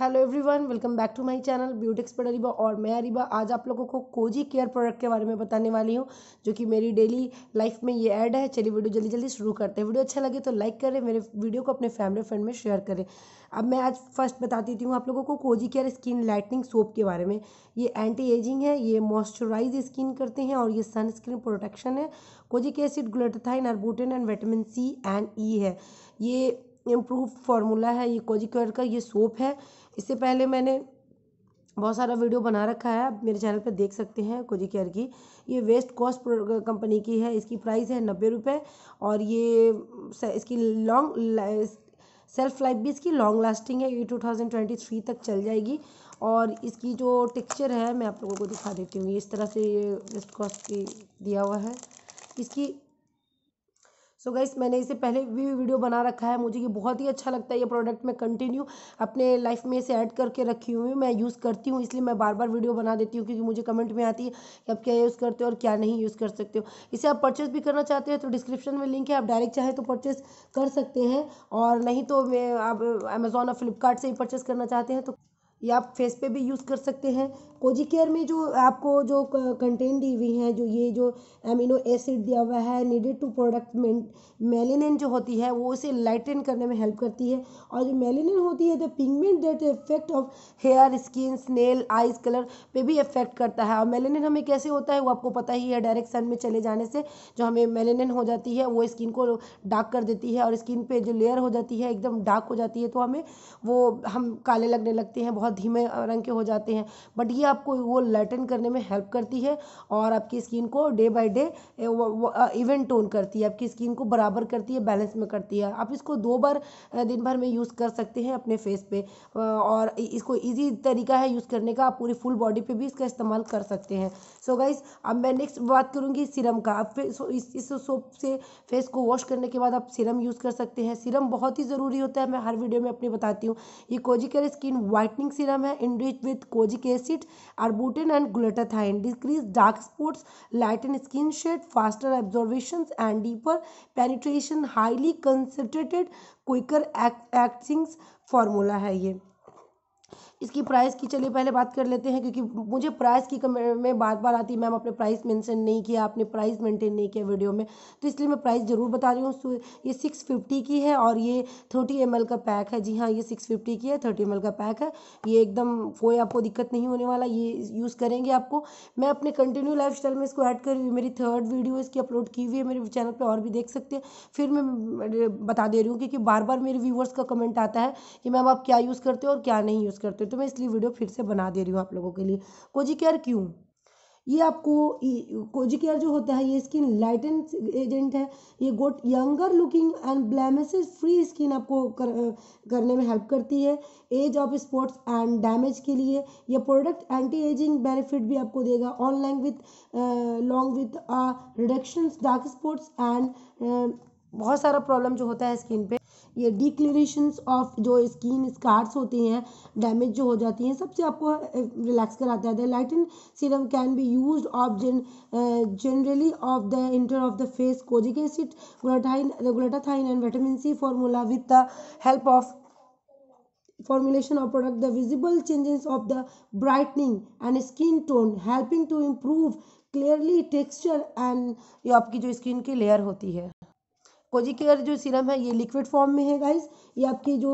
hello everyone welcome back to my channel beauty expert Ariba और मैं अरिबा आज आप लोगों को कोजी केयर प्रोडक्ट के बारे में बताने वाली हूँ जो कि मेरी डेली लाइफ में ये ऐड है चलिए वीडियो जल्दी जल्दी शुरू करते हैं वीडियो अच्छा लगे तो लाइक करें मेरे वीडियो को अपने फैमिली फ्रेंड में शेयर करें अब मैं आज फर्स्ट बता देती हूँ आप लोगों को cozy care skin lightening soap के बारे में ये एंटी एजिंग है ये मॉइस्चराइज स्किन करते हैं और ये सनस्क्रीन प्रोटेक्शन है kojic acid glutathione arbutin and vitamin C and E है ये इम्प्रूव फार्मूला है ये केयर का ये सोप है इससे पहले मैंने बहुत सारा वीडियो बना रखा है आप मेरे चैनल पर देख सकते हैं कोजी केयर की ये वेस्ट कॉस्ट कंपनी की है इसकी प्राइस है नब्बे रुपये और ये इसकी लॉन्ग सेल्फ लाइफ भी इसकी लॉन्ग लास्टिंग है ये टू थाउजेंड ट्वेंटी थ्री तक चल जाएगी और इसकी जो टेक्सचर है मैं आप लोगों को दिखा देती हूँ इस तरह से ये वेस्ट कॉस्ट की दिया हुआ है इसकी सो so गाइस मैंने इसे पहले भी वीडियो बना रखा है मुझे ये बहुत ही अच्छा लगता है ये प्रोडक्ट मैं कंटिन्यू अपने लाइफ में इसे ऐड करके रखी हुई मैं यूज़ करती हूँ इसलिए मैं बार बार वीडियो बना देती हूँ क्योंकि मुझे कमेंट में आती है कि आप क्या यूज़ करते हो और क्या नहीं यूज़ कर सकते हो इसे आप परचेस भी करना चाहते हैं तो डिस्क्रिप्शन में लिंक है आप डायरेक्ट चाहें तो परचेस कर सकते हैं और नहीं तो मैं आप अमेज़ोन और फ्लिपकार्ट से ही परचेस करना चाहते हैं तो या आप फेस पे भी यूज़ कर सकते हैं कोजी केयर में जो आपको जो कंटेंट दी हुई हैं जो ये जो एमिनो एसिड दिया हुआ है नीडेड टू प्रोडक्ट मेलेनिन जो होती है वो उसे लाइटन करने में हेल्प करती है और जो मेलेनिन होती है the pigment that effect of hair skin स्नेल आइज कलर पे भी इफेक्ट करता है और मेलेनिन हमें कैसे होता है वो आपको पता ही है डायरेक्ट सन में चले जाने से जो हमें मेलेनिन हो जाती है वो स्किन को डार्क कर देती है और स्किन पर जो लेयर हो जाती है एकदम डार्क हो जाती है तो हमें वो हम काले लगने लगते हैं बहुत थोड़ा धीमे रंग के हो जाते हैं बट ये आपको वो लाइटन करने में हेल्प करती है और आपकी स्किन को day by day even tone करती है आपकी स्किन को बराबर करती है बैलेंस में करती है आप इसको दो बार दिन भर में यूज़ कर सकते हैं अपने फेस पे और इसको इजी तरीका है यूज़ करने का आप पूरी फुल बॉडी पे भी इसका इस्तेमाल कर सकते हैं सो so गाइज अब मैं नेक्स्ट बात करूँगी सीरम का आप इस इस सोप से फेस को वॉश करने के बाद आप सीरम यूज़ कर सकते हैं सीरम बहुत ही ज़रूरी होता है मैं हर वीडियो में अपनी बताती हूँ ये कोजिकल स्किन वाइटनिंग सीरम है enriched with kojic acid arbutin and glutathione decrease dark spots and skin shade faster absorption and deeper penetration highly concentrated quicker actings formula है ये इसकी प्राइस की चलिए पहले बात कर लेते हैं क्योंकि मुझे प्राइस की कम में बार बार आती है मैम आपने प्राइस मेंशन नहीं किया आपने प्राइस मेंटेन नहीं किया वीडियो में तो इसलिए मैं प्राइस ज़रूर बता रही हूँ ये सिक्स फिफ्टी की है और ये थर्टी एम का पैक है जी हाँ ये सिक्स फिफ्टी की है थर्टी एम का पैक है ये एकदम कोई आपको दिक्कत नहीं होने वाला ये यूज़ करेंगे आपको मैं अपने कंटिन्यू लाइफ में इसको ऐड कर रही हूँ मेरी थर्ड वीडियो इसकी अपलोड की हुई है मेरे चैनल पर और भी देख सकते हैं फिर मैं बता दे रही हूँ क्योंकि बार बार मेरे व्यूवर्स का कमेंट आता है कि मैम आप क्या यूज़ करते हो और क्या नहीं यूज़ करते तो मैं इसलिए वीडियो फिर से बना दे रही हूँ आप लोगों के लिए कोजी केयर क्यों ये आपको कोजी केयर जो होता है ये स्किन लाइटन एजेंट है ये got younger looking and blemish free skin आपको कर, करने में हेल्प करती है age of spots and damage के लिए ये प्रोडक्ट एंटी एजिंग बेनिफिट भी आपको देगा online with long with reduction dark spots and बहुत सारा प्रॉब्लम जो होता है स्किन पे ये डिक्लेरेशंस ऑफ जो स्किन स्कार्स होती हैं डैमेज जो हो जाती हैं सबसे आपको रिलैक्स कराता है the lighten serum can be use of जिन generally of the inter of the face kojic acid ग्लोटाइन glutathione and vitamin C formula with the help of formulation of product the visible changes of the brightening and skin tone helping to improve clearly texture and ये आपकी जो skin की layer होती है care जो serum है ये liquid form में है गाइस ये आपकी जो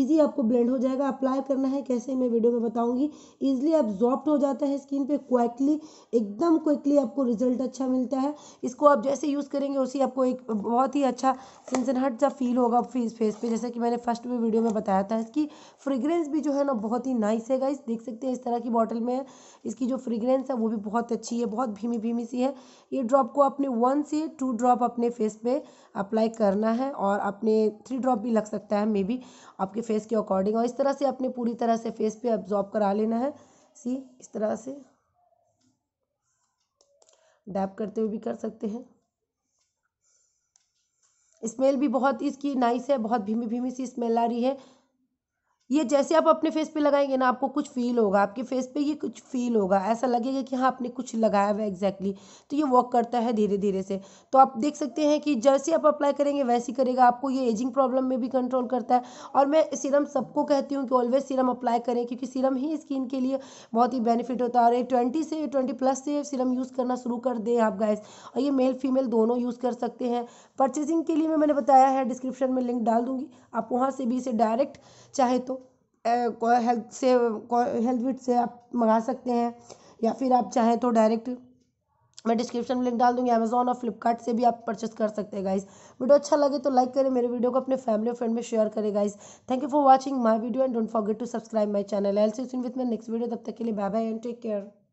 इजी आपको ब्लेंड हो जाएगा अप्लाई करना है कैसे मैं वीडियो में बताऊंगी इजीली जॉप्ट हो जाता है स्किन पे क्विकली एकदम क्विकली आपको रिजल्ट अच्छा मिलता है इसको आप जैसे यूज़ करेंगे उसी आपको एक बहुत ही अच्छा सिंसनहट सा फील होगा फेस फेस पर जैसे कि मैंने फर्स्ट भी वीडियो में बताया था इसकी फ्रेग्रेंस भी जो है ना बहुत ही नाइस है गाइस देख सकते हैं इस तरह की बॉटल में है इसकी जो फ्रेग्रेंस है वो भी बहुत अच्छी है बहुत भीमी भीमी सी है ये ड्रॉप को अपने वन से टू ड्रॉप अपने फेस पे अप्लाई करना है और अपने थ्री ड्रॉप भी लग सकता है मे बी आपके फेस के अकॉर्डिंग और इस तरह से अपने पूरी तरह से फेस पे अब्जॉर्ब करा लेना है सी इस तरह से डैप करते हुए भी कर सकते हैं स्मेल भी बहुत इसकी नाइस है बहुत भीमी भीमी सी स्मेल आ रही है ये जैसे आप अपने फेस पे लगाएंगे ना आपको कुछ फील होगा आपके फेस पे ये कुछ फील होगा ऐसा लगेगा कि हाँ आपने कुछ लगाया हुआ एग्जैक्टली तो ये वर्क करता है धीरे धीरे से तो आप देख सकते हैं कि जैसे आप अप्लाई करेंगे वैसे ही करेगा आपको ये एजिंग प्रॉब्लम में भी कंट्रोल करता है और मैं सीरम सबको कहती हूँ कि ऑलवेज सीरम अप्लाई करें क्योंकि सीरम ही स्किन के लिए बहुत ही बेनिफिट होता है और ये ट्वेंटी से ट्वेंटी प्लस से सीरम यूज़ करना शुरू कर दें आप गाइस और ये मेल फीमेल दोनों यूज़ कर सकते हैं परचेजिंग के लिए मैंने बताया है डिस्क्रिप्शन में लिंक डाल दूँगी आप वहाँ से भी इसे डायरेक्ट चाहे तो हेल्थ से हेल्थ विट से आप मंगा सकते हैं या फिर आप चाहें तो डायरेक्ट मैं डिस्क्रिप्शन में लिंक डाल दूँगी अमेजोन और फ्लिपकार्ट से भी आप परचेस कर सकते हैं गाइस वीडियो अच्छा लगे तो लाइक करें मेरे वीडियो को अपने फैमिली और फ्रेंड में शेयर करें guys thank you for watching my video and don't forget to subscribe my channel I'll see with my next video तब तक के लिए bye bye and take care